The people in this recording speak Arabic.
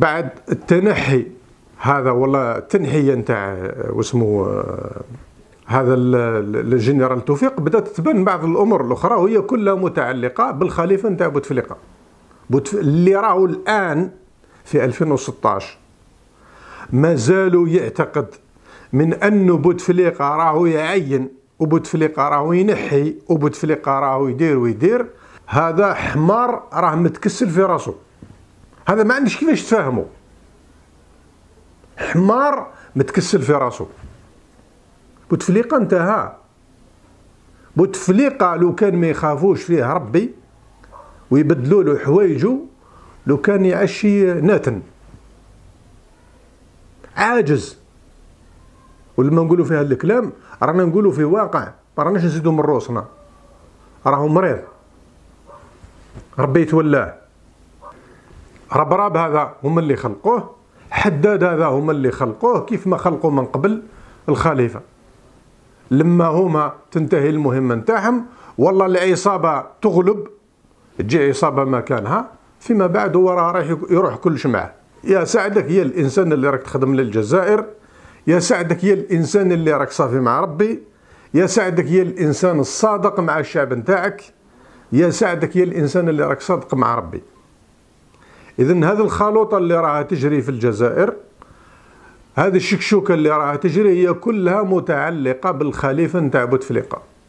بعد التنحي هذا والله التنحيه آه، نتاع واسمه آه، هذا الجنرال توفيق بدات تبان بعض الامور الاخرى وهي كلها متعلقه بالخليفه نتاع بوتفليقه بوتف... اللي راهو الان في 2016 ما زالوا يعتقد من أن بوتفليقه راهو يعين وبوتفليقه راهو ينحي وبوتفليقه راهو يدير ويدير هذا حمار راه متكسل في راسه هذا ما عنديش كيفاش تفهمه حمار متكسل في راسو بوتفليقه انتهى بوتفليقه لو كان ما يخافوش فيه ربي ويبدلوا له حوايجو لو كان يعشي ناتن عاجز ولما نقولوا في هذا الكلام رانا نقولوا في واقع ما راناش نزيدوا من روسنا راهو مريض ربي يتولاه ربراب هذا هما اللي خلقوه حداد هذا هما اللي خلقوه كيف ما خلقوا من قبل الخليفة لما هما تنتهي المهمة نتاعهم والله العصابة تغلب تجي عصابة مكانها فيما بعد هو راه رايح يروح كلش معاه يا سعدك يا الانسان اللي راك تخدم للجزائر يا سعدك يا الانسان اللي راك صافي مع ربي يا سعدك يا الانسان الصادق مع الشعب نتاعك يا سعدك يا الانسان اللي راك صادق مع ربي اذا هذه الخلوطه اللي راها تجري في الجزائر هذه الشكشوكه اللي راها تجري هي كلها متعلقه بالخليفه نتاع بوتفليقه